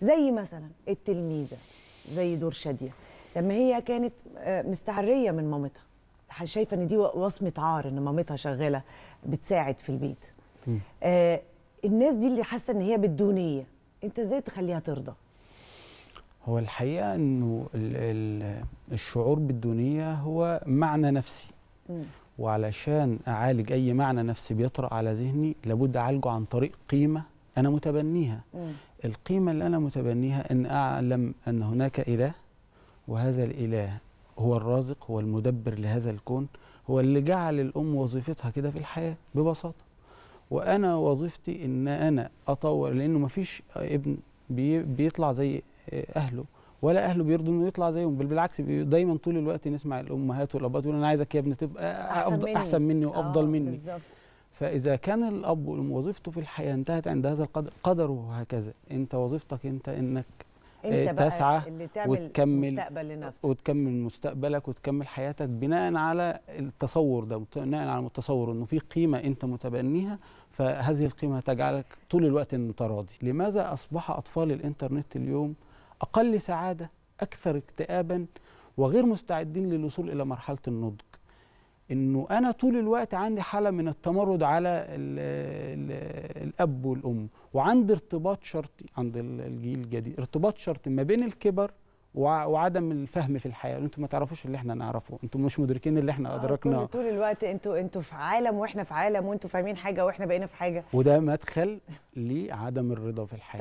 زي مثلا التلميذه زي دور شاديه لما هي كانت آه، مستعريه من مامتها شايفه ان دي وصمه عار ان مامتها شغاله بتساعد في البيت آه الناس دي اللي حاسه ان هي بالدونيه انت ازاي تخليها ترضى هو الحقيقه انه الـ الـ الشعور بالدونيه هو معنى نفسي م. وعلشان اعالج اي معنى نفسي بيطرا على ذهني لابد اعالجه عن طريق قيمه أنا متبنيها مم. القيمة اللي أنا متبنيها أن أعلم أن هناك إله وهذا الإله هو الرازق هو المدبر لهذا الكون هو اللي جعل الأم وظيفتها كده في الحياة ببساطة وأنا وظيفتي أن أنا أطور لأنه مفيش ابن بي بيطلع زي أهله ولا اهله بيرضوا انه يطلع زيهم بل بالعكس دايما طول الوقت نسمع الامهات والاباء يقولوا انا عايزك يا ابني تبقى احسن, أفضل مني. احسن مني وافضل آه مني بالزبط. فإذا كان الأب وظيفته في الحياة انتهت عند هذا القدر قدره هكذا أنت وظيفتك أنت إنك انت آه، تسعى اللي تعمل وتكمل مستقبل لنفسك وتكمل مستقبلك وتكمل حياتك بناء على التصور ده بناء على التصور انه في قيمه انت متبنيها فهذه القيمه تجعلك طول الوقت انت راضي لماذا اصبح اطفال الانترنت اليوم اقل سعاده اكثر اكتئابا وغير مستعدين للوصول الى مرحله النضج انه انا طول الوقت عندي حاله من التمرد على الـ الـ الاب والام وعندي ارتباط شرطي عند الجيل الجديد ارتباط شرطي ما بين الكبر وعدم الفهم في الحياه انتوا ما تعرفوش اللي احنا نعرفه انتوا مش مدركين اللي احنا ادركناه آه طول الوقت انتوا انتوا في عالم واحنا في عالم وانتوا فاهمين حاجه واحنا بقينا في حاجه وده مدخل لعدم الرضا في الحياه